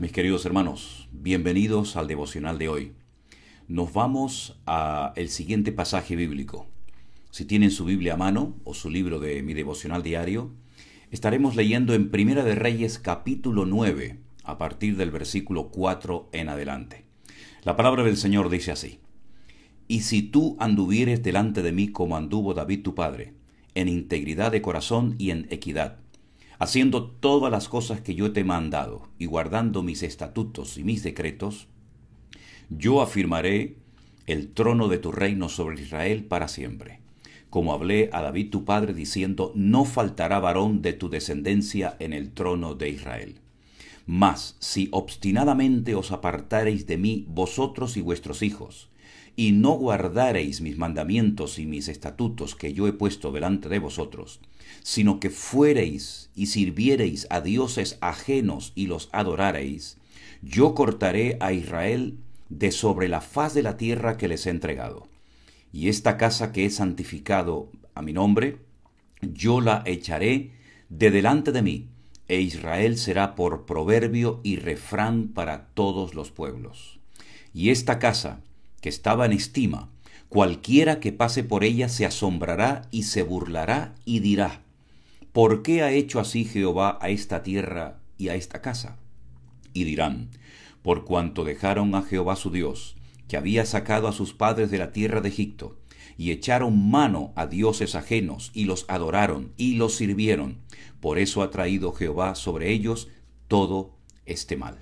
mis queridos hermanos, bienvenidos al devocional de hoy. Nos vamos a el siguiente pasaje bíblico. Si tienen su Biblia a mano o su libro de mi devocional diario, estaremos leyendo en Primera de Reyes capítulo 9 a partir del versículo 4 en adelante. La palabra del Señor dice así: Y si tú anduvieres delante de mí como anduvo David tu padre, en integridad de corazón y en equidad, haciendo todas las cosas que yo te he mandado y guardando mis estatutos y mis decretos, yo afirmaré el trono de tu reino sobre Israel para siempre. Como hablé a David tu padre diciendo, no faltará varón de tu descendencia en el trono de Israel. Mas si obstinadamente os apartareis de mí vosotros y vuestros hijos, y no guardareis mis mandamientos y mis estatutos que yo he puesto delante de vosotros, sino que fuereis y sirviereis a dioses ajenos y los adorareis, yo cortaré a Israel de sobre la faz de la tierra que les he entregado. Y esta casa que he santificado a mi nombre, yo la echaré de delante de mí, e Israel será por proverbio y refrán para todos los pueblos. Y esta casa estaba en estima, cualquiera que pase por ella se asombrará y se burlará y dirá, ¿por qué ha hecho así Jehová a esta tierra y a esta casa? Y dirán, por cuanto dejaron a Jehová su Dios, que había sacado a sus padres de la tierra de Egipto, y echaron mano a dioses ajenos, y los adoraron, y los sirvieron. Por eso ha traído Jehová sobre ellos todo este mal.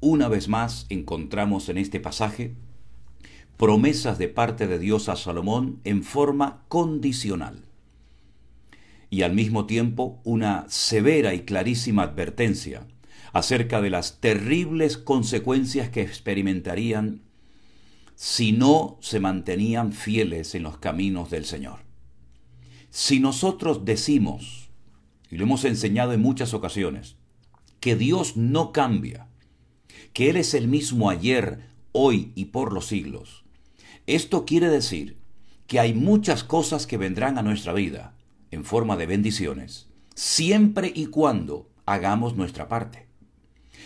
Una vez más encontramos en este pasaje promesas de parte de Dios a Salomón en forma condicional y al mismo tiempo una severa y clarísima advertencia acerca de las terribles consecuencias que experimentarían si no se mantenían fieles en los caminos del Señor. Si nosotros decimos, y lo hemos enseñado en muchas ocasiones, que Dios no cambia, que Él es el mismo ayer, hoy y por los siglos, esto quiere decir que hay muchas cosas que vendrán a nuestra vida en forma de bendiciones, siempre y cuando hagamos nuestra parte.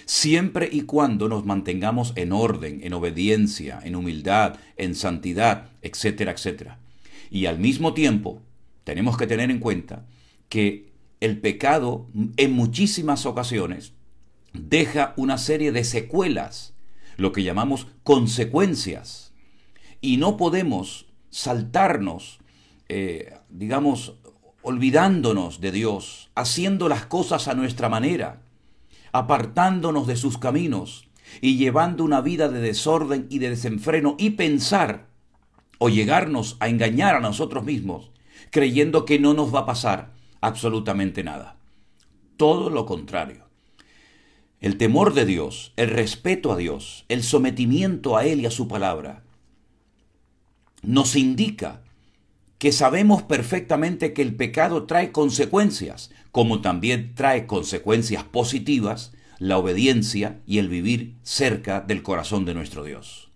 Siempre y cuando nos mantengamos en orden, en obediencia, en humildad, en santidad, etcétera, etcétera. Y al mismo tiempo, tenemos que tener en cuenta que el pecado en muchísimas ocasiones deja una serie de secuelas, lo que llamamos consecuencias y no podemos saltarnos, eh, digamos, olvidándonos de Dios, haciendo las cosas a nuestra manera, apartándonos de sus caminos y llevando una vida de desorden y de desenfreno y pensar o llegarnos a engañar a nosotros mismos creyendo que no nos va a pasar absolutamente nada. Todo lo contrario. El temor de Dios, el respeto a Dios, el sometimiento a Él y a su palabra, nos indica que sabemos perfectamente que el pecado trae consecuencias, como también trae consecuencias positivas la obediencia y el vivir cerca del corazón de nuestro Dios.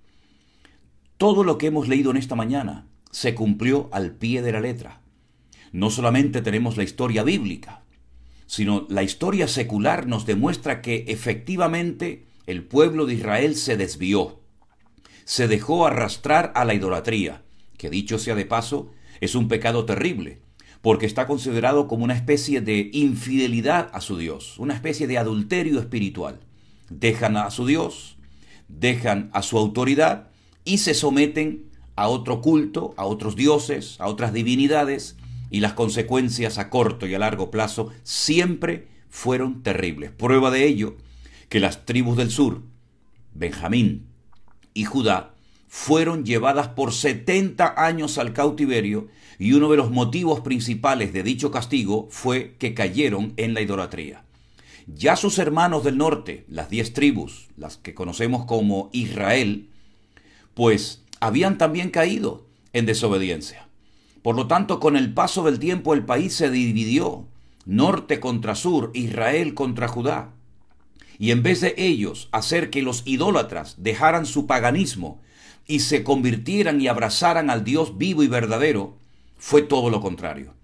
Todo lo que hemos leído en esta mañana se cumplió al pie de la letra. No solamente tenemos la historia bíblica, sino la historia secular nos demuestra que efectivamente el pueblo de Israel se desvió, se dejó arrastrar a la idolatría, que dicho sea de paso, es un pecado terrible, porque está considerado como una especie de infidelidad a su Dios, una especie de adulterio espiritual. Dejan a su Dios, dejan a su autoridad y se someten a otro culto, a otros dioses, a otras divinidades, y las consecuencias a corto y a largo plazo siempre fueron terribles. Prueba de ello que las tribus del sur, Benjamín, y Judá fueron llevadas por 70 años al cautiverio y uno de los motivos principales de dicho castigo fue que cayeron en la idolatría. Ya sus hermanos del norte, las diez tribus, las que conocemos como Israel, pues habían también caído en desobediencia. Por lo tanto, con el paso del tiempo el país se dividió, norte contra sur, Israel contra Judá y en vez de ellos hacer que los idólatras dejaran su paganismo y se convirtieran y abrazaran al Dios vivo y verdadero, fue todo lo contrario.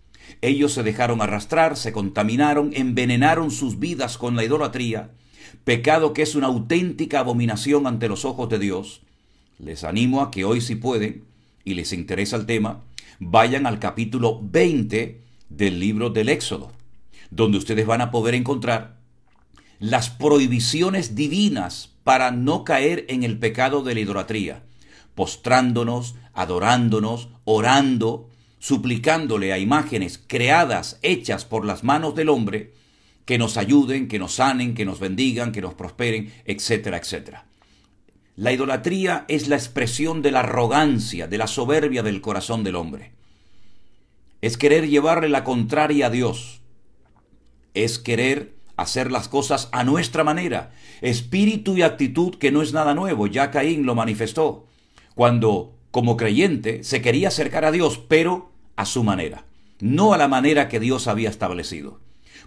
Ellos se dejaron arrastrar, se contaminaron, envenenaron sus vidas con la idolatría, pecado que es una auténtica abominación ante los ojos de Dios. Les animo a que hoy si pueden, y les interesa el tema, vayan al capítulo 20 del libro del Éxodo, donde ustedes van a poder encontrar las prohibiciones divinas para no caer en el pecado de la idolatría, postrándonos, adorándonos, orando, suplicándole a imágenes creadas, hechas por las manos del hombre, que nos ayuden, que nos sanen, que nos bendigan, que nos prosperen, etcétera, etcétera. La idolatría es la expresión de la arrogancia, de la soberbia del corazón del hombre. Es querer llevarle la contraria a Dios. Es querer hacer las cosas a nuestra manera, espíritu y actitud que no es nada nuevo, ya Caín lo manifestó, cuando, como creyente, se quería acercar a Dios, pero a su manera, no a la manera que Dios había establecido.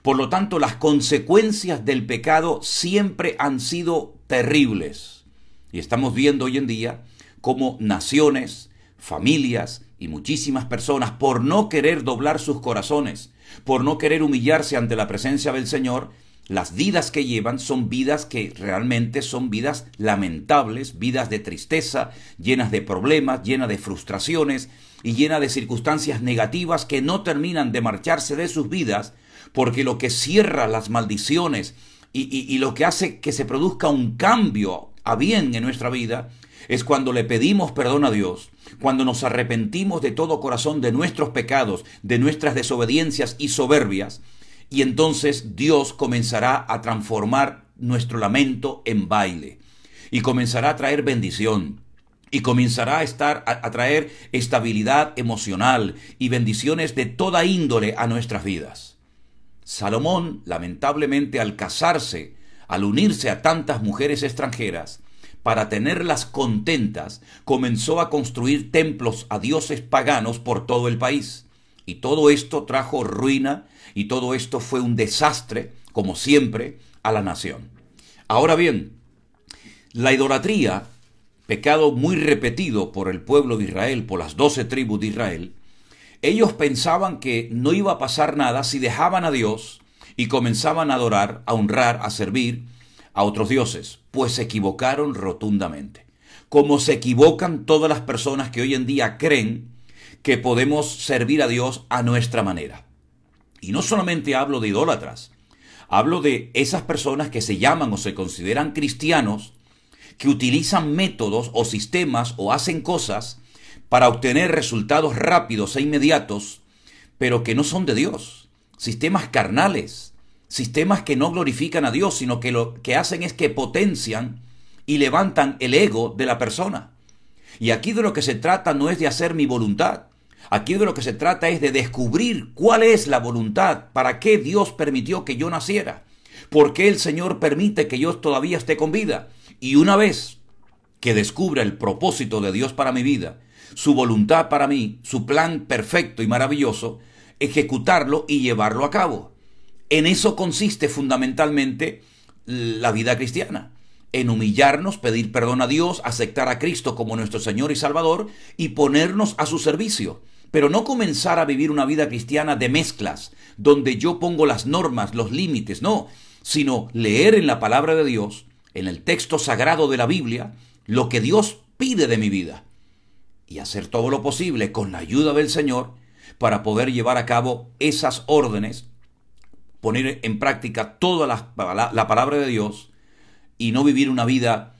Por lo tanto, las consecuencias del pecado siempre han sido terribles. Y estamos viendo hoy en día cómo naciones, familias y muchísimas personas, por no querer doblar sus corazones, por no querer humillarse ante la presencia del Señor, las vidas que llevan son vidas que realmente son vidas lamentables, vidas de tristeza, llenas de problemas, llenas de frustraciones y llenas de circunstancias negativas que no terminan de marcharse de sus vidas, porque lo que cierra las maldiciones y, lo que hace que se produzca un cambio a bien en nuestra vida es cuando le pedimos perdón a Dios, cuando nos arrepentimos de todo corazón de nuestros pecados, de nuestras desobediencias y soberbias, y entonces Dios comenzará a transformar nuestro lamento en baile y comenzará a traer bendición y comenzará a estar a, traer estabilidad emocional y bendiciones de toda índole a nuestras vidas. Salomón, lamentablemente, al casarse, al unirse a tantas mujeres extranjeras, para tenerlas contentas, comenzó a construir templos a dioses paganos por todo el país. Y todo esto trajo ruina y todo esto fue un desastre, como siempre, a la nación. Ahora bien, la idolatría, pecado muy repetido por el pueblo de Israel, por las doce tribus de Israel, ellos pensaban que no iba a pasar nada si dejaban a Dios y comenzaban a adorar, a honrar, a servir a otros dioses, pues se equivocaron rotundamente. Como se equivocan todas las personas que hoy en día creen que podemos servir a Dios a nuestra manera. Y no solamente hablo de idólatras, hablo de esas personas que se llaman o se consideran cristianos, que utilizan métodos o sistemas o hacen cosas para obtener resultados rápidos e inmediatos, pero que no son de Dios. Sistemas carnales, sistemas que no glorifican a Dios, sino que lo que hacen es que potencian y levantan el ego de la persona. Y aquí de lo que se trata no es de hacer mi voluntad, Aquí de lo que se trata es de descubrir cuál es la voluntad, para qué Dios permitió que yo naciera, por qué el Señor permite que yo todavía esté con vida. Y una vez que descubra el propósito de Dios para mi vida, su voluntad para mí, su plan perfecto y maravilloso, ejecutarlo y llevarlo a cabo. En eso consiste fundamentalmente la vida cristiana en humillarnos, pedir perdón a Dios, aceptar a Cristo como nuestro Señor y Salvador y ponernos a su servicio pero no comenzar a vivir una vida cristiana de mezclas, donde yo pongo las normas, los límites, no, sino leer en la palabra de Dios, en el texto sagrado de la Biblia, lo que Dios pide de mi vida y hacer todo lo posible con la ayuda del Señor para poder llevar a cabo esas órdenes, poner en práctica toda la, palabra de Dios y no vivir una vida,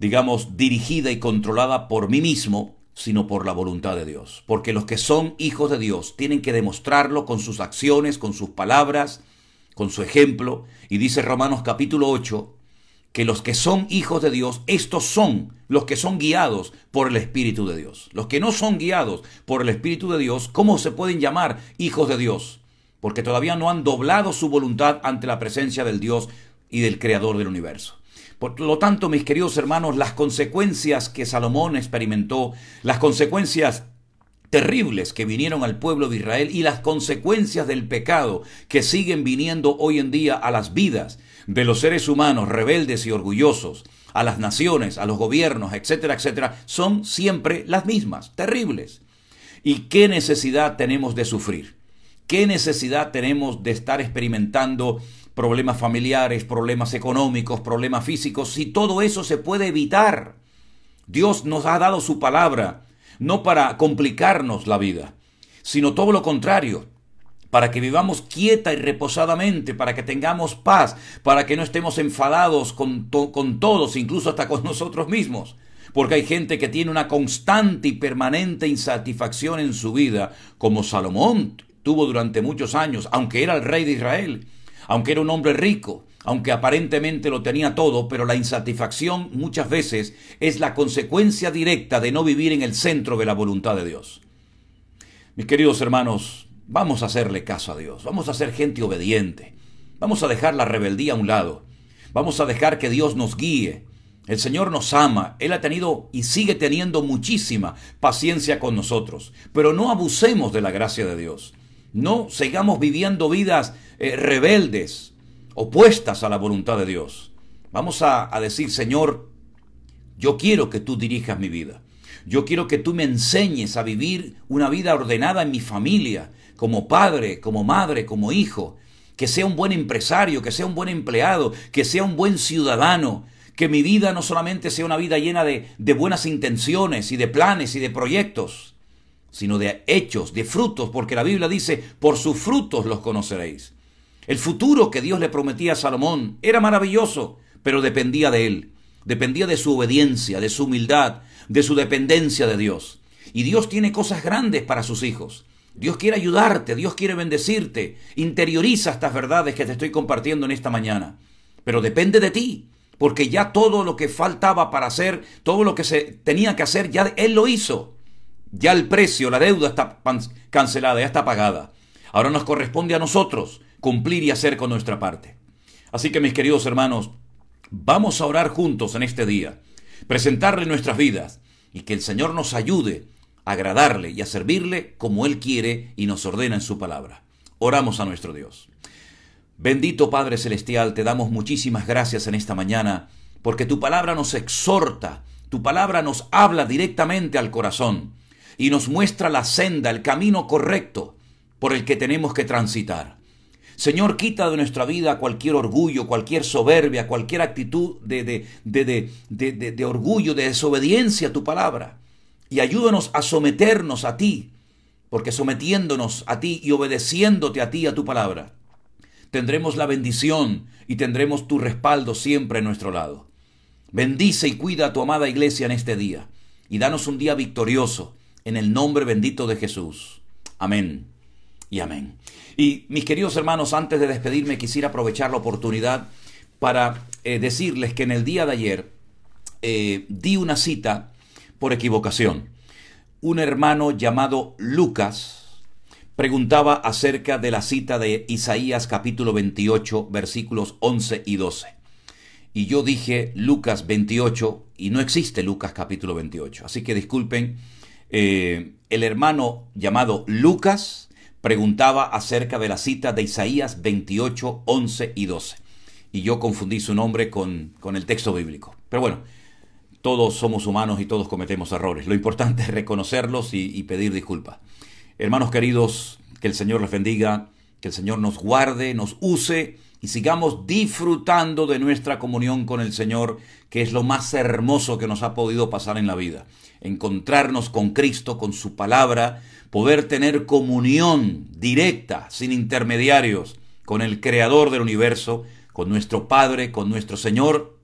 digamos, dirigida y controlada por mí mismo, sino por la voluntad de Dios. Porque los que son hijos de Dios tienen que demostrarlo con sus acciones, con sus palabras, con su ejemplo. Y dice Romanos capítulo 8, que los que son hijos de Dios, estos son los que son guiados por el Espíritu de Dios. Los que no son guiados por el Espíritu de Dios, ¿cómo se pueden llamar hijos de Dios? Porque todavía no han doblado su voluntad ante la presencia del Dios y del Creador del universo. Por lo tanto, mis queridos hermanos, las consecuencias que Salomón experimentó, las consecuencias terribles que vinieron al pueblo de Israel y las consecuencias del pecado que siguen viniendo hoy en día a las vidas de los seres humanos rebeldes y orgullosos, a las naciones, a los gobiernos, etcétera, etcétera, son siempre las mismas, terribles. ¿Y qué necesidad tenemos de sufrir? ¿Qué necesidad tenemos de estar experimentando problemas familiares, problemas económicos, problemas físicos, si todo eso se puede evitar. Dios nos ha dado su palabra, no para complicarnos la vida, sino todo lo contrario, para que vivamos quieta y reposadamente, para que tengamos paz, para que no estemos enfadados con, con todos, incluso hasta con nosotros mismos porque hay gente que tiene una constante y permanente insatisfacción en su vida, como Salomón tuvo durante muchos años, aunque era el rey de Israel aunque era un hombre rico, aunque aparentemente lo tenía todo, pero la insatisfacción muchas veces es la consecuencia directa de no vivir en el centro de la voluntad de Dios. Mis queridos hermanos, vamos a hacerle caso a Dios, vamos a ser gente obediente, vamos a dejar la rebeldía a un lado, vamos a dejar que Dios nos guíe. El Señor nos ama, Él ha tenido y sigue teniendo muchísima paciencia con nosotros, pero no abusemos de la gracia de Dios. No sigamos viviendo vidas eh, rebeldes, opuestas a la voluntad de Dios. Vamos a, decir, Señor, yo quiero que tú dirijas mi vida. Yo quiero que tú me enseñes a vivir una vida ordenada en mi familia, como padre, como madre, como hijo. Que sea un buen empresario, que sea un buen empleado, que sea un buen ciudadano, que mi vida no solamente sea una vida llena de, buenas intenciones y de planes y de proyectos, sino de hechos, de frutos, porque la Biblia dice, por sus frutos los conoceréis. El futuro que Dios le prometía a Salomón era maravilloso, pero dependía de él, dependía de su obediencia, de su humildad, de su dependencia de Dios. Y Dios tiene cosas grandes para sus hijos. Dios quiere ayudarte, Dios quiere bendecirte. Interioriza estas verdades que te estoy compartiendo en esta mañana. Pero depende de ti, porque ya todo lo que faltaba para hacer, todo lo que se tenía que hacer, ya Él lo hizo. Ya el precio, la deuda está cancelada, ya está pagada. Ahora nos corresponde a nosotros cumplir y hacer con nuestra parte. Así que mis queridos hermanos, vamos a orar juntos en este día, presentarle nuestras vidas y que el Señor nos ayude a agradarle y a servirle como Él quiere y nos ordena en su palabra. Oramos a nuestro Dios. Bendito Padre Celestial, te damos muchísimas gracias en esta mañana, porque tu palabra nos exhorta, tu palabra nos habla directamente al corazón y nos muestra la senda, el camino correcto por el que tenemos que transitar. Señor, quita de nuestra vida cualquier orgullo, cualquier soberbia, cualquier actitud de, de, orgullo, de desobediencia a tu palabra. Y ayúdanos a someternos a ti, porque sometiéndonos a ti y obedeciéndote a ti, a tu palabra, tendremos la bendición y tendremos tu respaldo siempre a nuestro lado. Bendice y cuida a tu amada iglesia en este día y danos un día victorioso en el nombre bendito de Jesús. Amén y amén. Y mis queridos hermanos, antes de despedirme quisiera aprovechar la oportunidad para eh, decirles que en el día de ayer eh, di una cita por equivocación. Un hermano llamado Lucas preguntaba acerca de la cita de Isaías capítulo 28 versículos 11 y 12. Y yo dije Lucas 28 y no existe Lucas capítulo 28. Así que disculpen eh, el hermano llamado Lucas preguntaba acerca de la cita de Isaías 28, 11 y 12. Y yo confundí su nombre con, el texto bíblico. Pero bueno, todos somos humanos y todos cometemos errores. Lo importante es reconocerlos y, y pedir disculpas. Hermanos queridos, que el Señor les bendiga, que el Señor nos guarde, nos use y sigamos disfrutando de nuestra comunión con el Señor, que es lo más hermoso que nos ha podido pasar en la vida. Encontrarnos con Cristo, con su palabra, poder tener comunión directa, sin intermediarios, con el Creador del universo, con nuestro Padre, con nuestro Señor.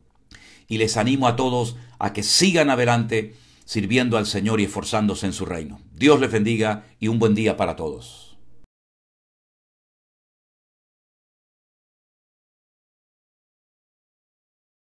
Y les animo a todos a que sigan adelante sirviendo al Señor y esforzándose en su reino. Dios les bendiga y un buen día para todos.